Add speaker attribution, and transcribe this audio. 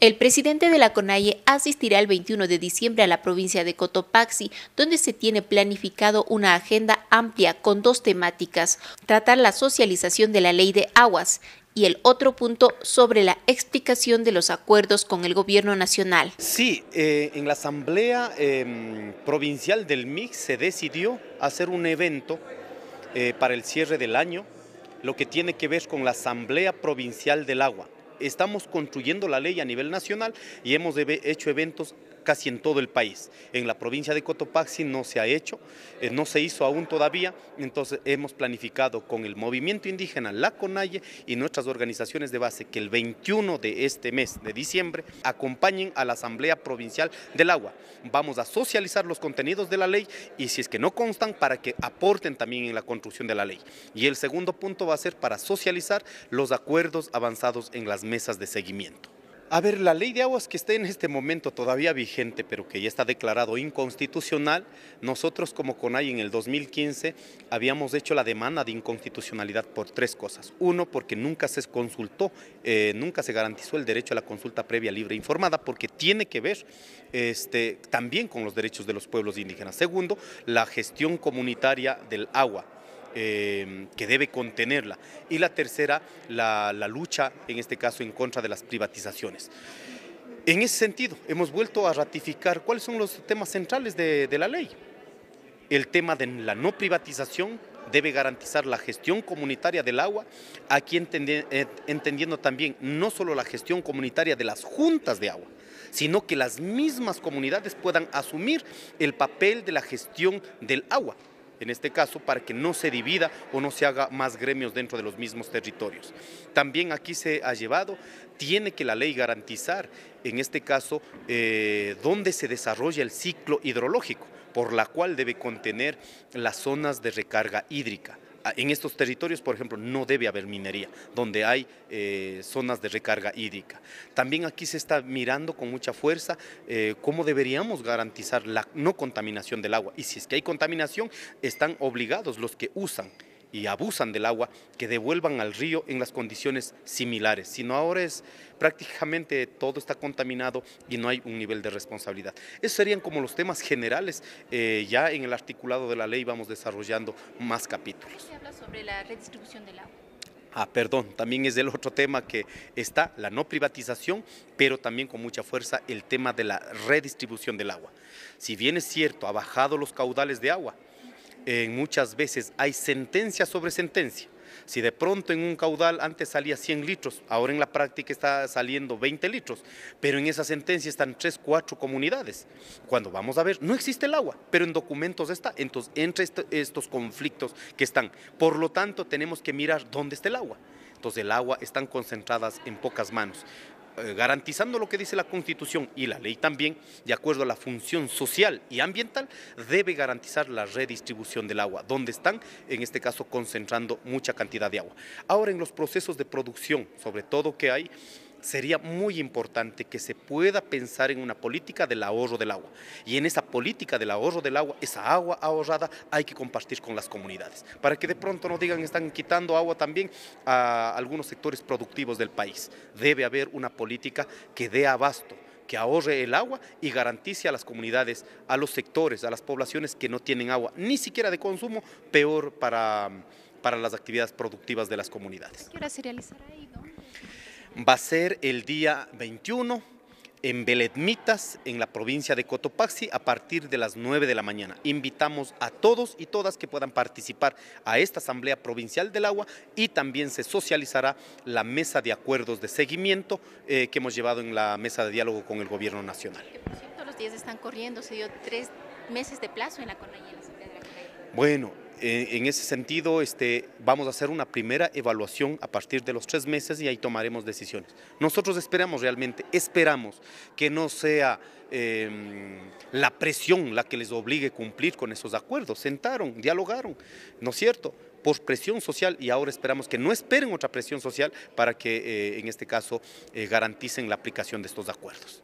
Speaker 1: El presidente de la CONAIE asistirá el 21 de diciembre a la provincia de Cotopaxi, donde se tiene planificado una agenda amplia con dos temáticas, tratar la socialización de la ley de aguas y el otro punto sobre la explicación de los acuerdos con el gobierno nacional. Sí, eh, en la asamblea em, provincial del Mix se decidió hacer un evento eh, para el cierre del año, lo que tiene que ver con la asamblea provincial del agua estamos construyendo la ley a nivel nacional y hemos hecho eventos casi en todo el país. En la provincia de Cotopaxi no se ha hecho, eh, no se hizo aún todavía, entonces hemos planificado con el movimiento indígena, la CONAIE y nuestras organizaciones de base que el 21 de este mes de diciembre acompañen a la Asamblea Provincial del Agua. Vamos a socializar los contenidos de la ley y si es que no constan para que aporten también en la construcción de la ley. Y el segundo punto va a ser para socializar los acuerdos avanzados en las mesas de seguimiento. A ver, la ley de aguas que está en este momento todavía vigente, pero que ya está declarado inconstitucional, nosotros como CONAI en el 2015 habíamos hecho la demanda de inconstitucionalidad por tres cosas. Uno, porque nunca se consultó, eh, nunca se garantizó el derecho a la consulta previa, libre e informada, porque tiene que ver este, también con los derechos de los pueblos indígenas. Segundo, la gestión comunitaria del agua Em, que debe contenerla. Y la tercera, la, lucha, en este caso, en contra de las privatizaciones. En ese sentido, hemos vuelto a ratificar cuáles son los temas centrales de, la ley. El tema de la no privatización, debe garantizar la gestión comunitaria del agua, aquí eh, entendiendo también no solo la gestión comunitaria de las juntas de agua, sino que las mismas comunidades puedan asumir el papel de la gestión del agua en este caso, para que no se divida o no se haga más gremios dentro de los mismos territorios. También aquí se ha llevado, tiene que la ley garantizar, en este caso, eh, dónde se desarrolla el ciclo hidrológico, por la cual debe contener las zonas de recarga hídrica en estos territorios, por ejemplo, no debe haber minería, donde hay eh, zonas de recarga hídrica. También aquí se está mirando con mucha fuerza eh, cómo deberíamos garantizar la no contaminación del agua. Y si es que hay contaminación, están obligados los que usan y abusan del agua, que devuelvan al río en las condiciones similares. Si no, ahora es prácticamente todo está contaminado y no hay un nivel de responsabilidad. Esos serían como los temas generales. Eh, ya en el articulado de la ley vamos desarrollando más capítulos. Se habla sobre la redistribución del agua. Ah, perdón, también es el otro tema que está, la no privatización, pero también con mucha fuerza el tema de la redistribución del agua. Si bien es cierto, ha bajado los caudales de agua, muchas veces hay sentencia sobre sentencia. Si de pronto en un caudal antes salía 100 litros, ahora en la práctica está saliendo 20 litros, pero en esa sentencia están 3, 4 comunidades. Cuando vamos a ver, no existe el agua, pero en documentos está. Entonces, entre estos conflictos que están. Por lo tanto, tenemos que mirar dónde está el agua. Entonces, el agua están concentradas en pocas manos. Eh, garantizando lo que dice la Constitución y la ley también, de acuerdo a la función social y ambiental, debe garantizar la redistribución del agua, donde están, en este caso, concentrando mucha cantidad de agua. Ahora, en los procesos de producción, sobre todo que hay sería muy importante que se pueda pensar en una política del ahorro del agua. Y en esa política del ahorro del agua, esa agua ahorrada hay que compartir con las comunidades, para que de pronto no digan están quitando agua también a algunos sectores productivos del país. Debe haber una política que dé abasto que ahorre el agua y garantice a las comunidades, a los sectores, a las poblaciones que no tienen agua, ni siquiera de consumo, peor para, para las actividades productivas de las comunidades. ¿Qué ahí, va a ser el día 21 en Beledmitas, en la provincia de Cotopaxi, a partir de las 9 de la mañana. Invitamos a todos y todas que puedan participar a esta Asamblea Provincial del Agua y también se socializará la mesa de acuerdos de seguimiento eh, que hemos llevado en la mesa de diálogo con el Gobierno Nacional. Eh, por cierto, los días están corriendo, se dio tres meses de plazo en la, Bueno, eh, en ese sentido, este, vamos a hacer una primera evaluación a partir de los tres meses y ahí tomaremos decisiones. Nosotros esperamos realmente, esperamos que no sea em, la presión la que les obligue a cumplir con esos acuerdos. Sentaron, dialogaron, ¿no es cierto? por presión social y ahora esperamos que no esperen otra presión social para que eh, en este caso eh, garanticen la aplicación de estos acuerdos.